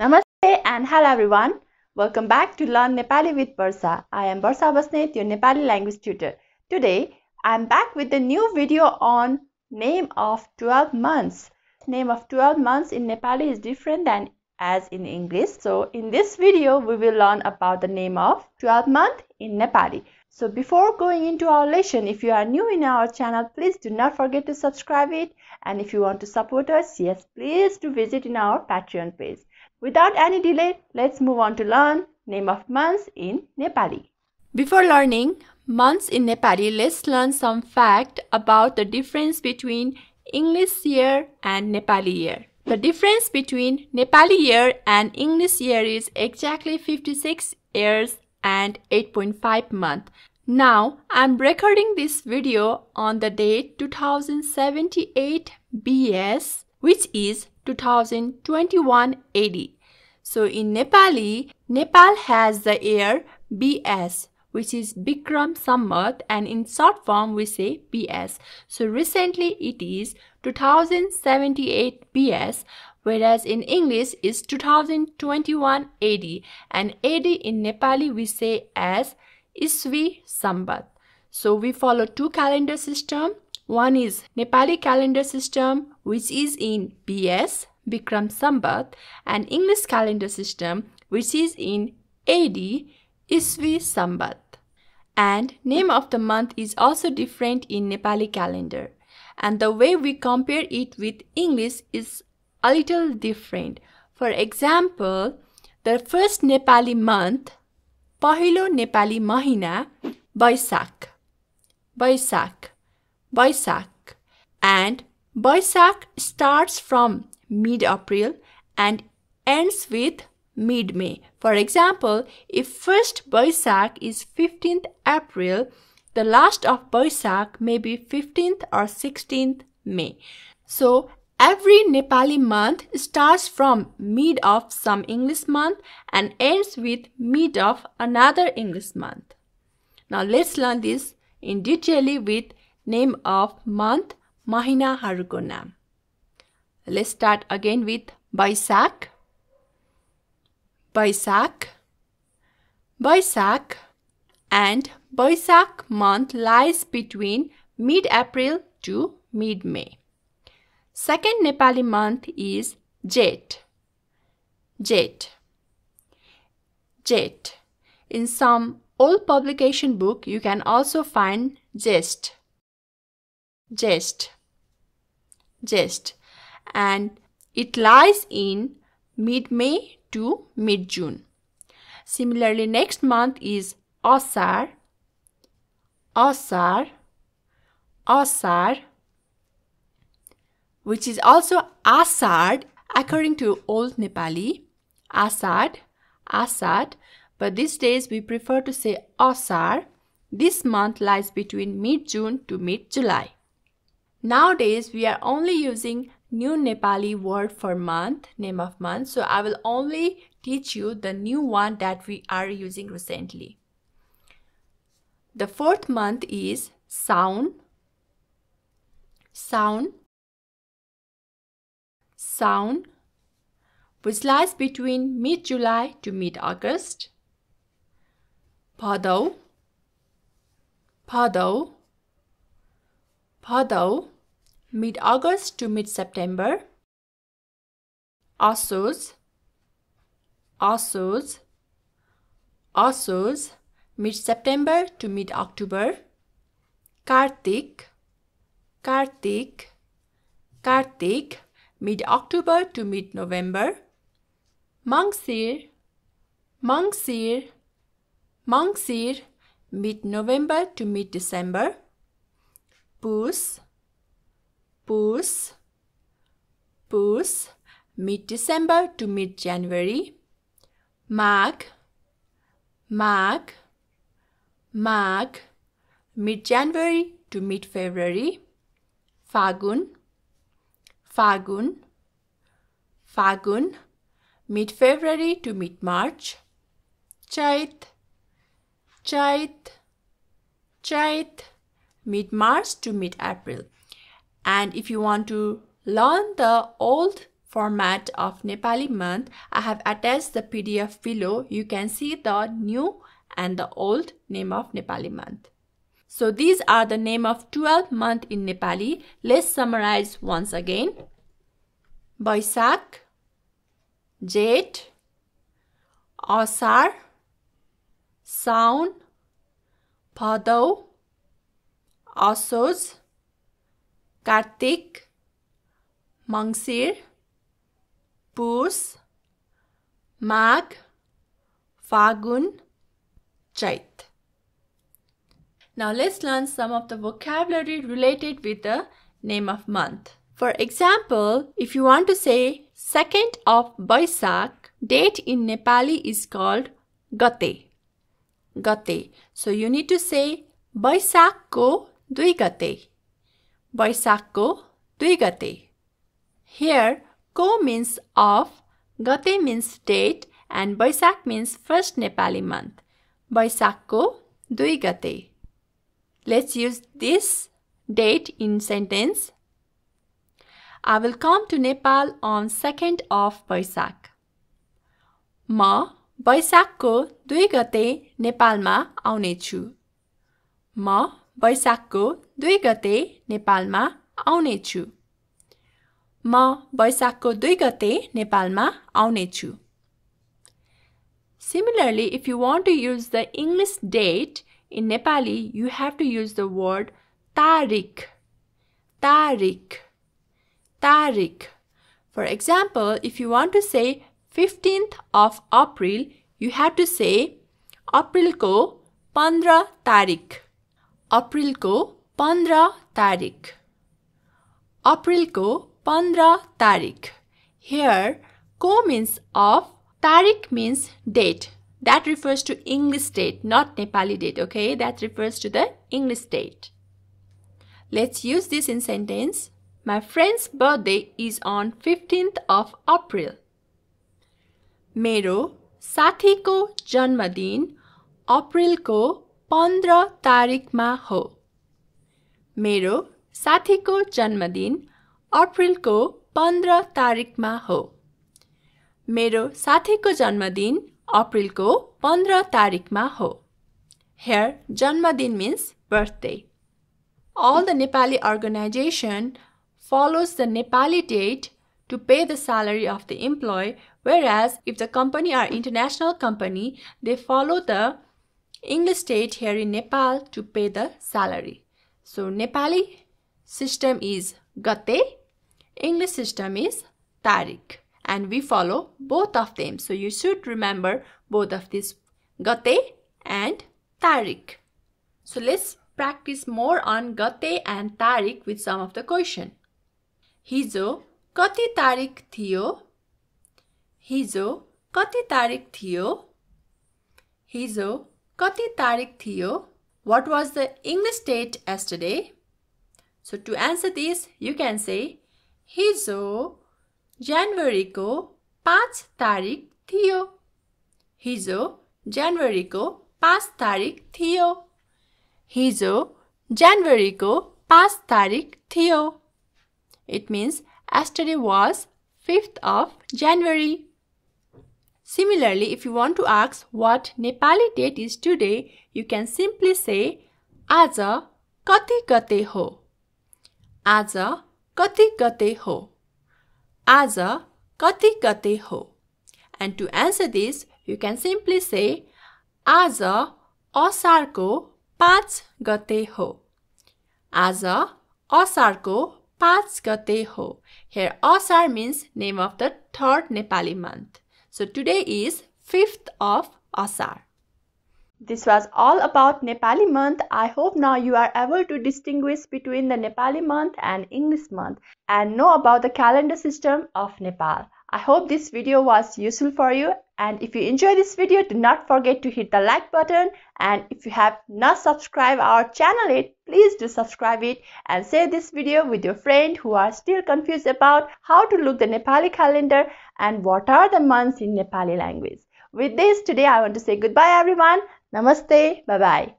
Namaste and hello everyone. Welcome back to Learn Nepali with Borsa. I am Borsa Basnet, your Nepali language tutor. Today, I am back with a new video on name of 12 months. Name of 12 months in Nepali is different than as in English. So, in this video, we will learn about the name of 12 month in Nepali. So, before going into our lesson, if you are new in our channel, please do not forget to subscribe it. And if you want to support us, yes, please do visit in our Patreon page. Without any delay, let's move on to learn name of months in Nepali. Before learning months in Nepali, let's learn some fact about the difference between English year and Nepali year. The difference between Nepali year and English year is exactly 56 years and 8.5 month. Now, I'm recording this video on the date 2078 BS, which is 2021 AD. So in Nepali, Nepal has the year BS which is Bikram Samvat and in short form we say BS. So recently it is 2078 BS whereas in English is 2021 AD and AD in Nepali we say as Isvi Samvat. So we follow two calendar system one is Nepali calendar system which is in BS Bikram Sambat and English calendar system which is in AD Isvi Sambat. And name of the month is also different in Nepali calendar. And the way we compare it with English is a little different. For example, the first Nepali month, Pahilo Nepali Mahina, Baisak, Baisak. Baisak And Baisak starts from mid-April and ends with mid-May. For example, if first Baisak is 15th April, the last of Baisak may be 15th or 16th May. So every Nepali month starts from mid of some English month and ends with mid of another English month. Now let's learn this in detail with name of month mahinaharuko naam. Let's start again with Baisak. Baisak. Baisak and Baisak month lies between mid-April to mid-May. Second Nepali month is Jet. Jet. Jet. In some old publication book, you can also find Jest jest jest and it lies in mid-May to mid-June. Similarly, next month is Osar, Osar, Osar, which is also Asad according to Old Nepali, Asad, Asad, but these days we prefer to say Osar. This month lies between mid-June to mid-July. Nowadays, we are only using new Nepali word for month, name of month. So I will only teach you the new one that we are using recently. The fourth month is sound, sound, sound, which lies between mid-July to mid-August. Pado, Pado, Bhadau, mid-August to mid-September. Asus, Asus, Asus, mid-September to mid-October. Kartik, Kartik, Kartik, mid-October to mid-November. Mangsir, Mangsir, Mangsir, mid-November to mid-December. Bus, bus, bus, mid-December to mid-January. Mag, mag, mag, mid-January to mid-February. Fagun, fagun, fagun, mid-February to mid-March. Chait, chait, chait, mid-March to mid-April. And if you want to learn the old format of Nepali month, I have attached the PDF below. You can see the new and the old name of Nepali month. So these are the name of 12 month in Nepali. Let's summarize once again. Baisak, Jet, Asar, Saun, Bhadau, Asos, Kartik, Mangsir, Purs, Mag, Fagun, Chait. Now let's learn some of the vocabulary related with the name of month. For example, if you want to say 2nd of Baisak date in Nepali is called Gate. Gate. So you need to say Boisak ko दुई गते वैशाखको दुई गते here को means of गते means date and Baishakh means first Nepali month वैशाखको दुई गते let's use this date in sentence I will come to Nepal on second of Baishakh म वैशाखको दुई गते नेपालमा आउनेछु म वैशाखको दुई गते नेपालमा आउनेछु म वैशाखको दुई गते नेपालमा आउनेछु Similarly, if you want to use the English date in Nepali, you have to use the word tarik. Tarik. Tarik. For example, if you want to say 15th of April, you have to say April ko 15 tarik. अप्रिलको पन्ध्र तारिक अप्रिलको पन्ध्र तारिक here को means of तारिक means date that refers to English date not Nepali date okay that refers to the English date let's use this in sentence my friend's birthday is on fifteenth of April मेरो साथीको जन्मदिन अप्रिलको तारीख में हो मेरो को जन्मदिन अप्रैल को पंद्रह तारीख में हो मेरो को जन्मदिन को पंद्रह तारीख में हो हेयर जन्मदिन means birthday all the Nepali organisation follows the Nepali date to pay the salary of the employee whereas if the company are international company they follow the English stayed here in Nepal to pay the salary. So Nepali system is gate, English system is tarik and we follow both of them. So you should remember both of these gate and tarik. So let's practice more on gate and tarik with some of the question. Hizo kati tarik थियो Hizo kati tarik थियो Hizo. Kati tarik thiyo? What was the English date yesterday? So to answer this, you can say hizo January ko 5 tarik thiyo. Hizo January ko 5 tarik thiyo. Hizo January ko 5 tarik thiyo. It means yesterday was 5th of January. Similarly, if you want to ask what Nepali date is today, you can simply say आज kati गते ho," आज kati गते ho," आज kati गते ho," And to answer this, you can simply say ko असारको पाँच ho," हो osar ko पाँच गते ho." Here osar means name of the third Nepali month. So today is 5th of Asar. This was all about Nepali month. I hope now you are able to distinguish between the Nepali month and English month and know about the calendar system of Nepal. I hope this video was useful for you and if you enjoy this video, do not forget to hit the like button. And if you have not subscribed our channel yet, please do subscribe it and share this video with your friend who are still confused about how to look the Nepali calendar and what are the months in Nepali language. With this, today I want to say goodbye everyone. Namaste. Bye-bye.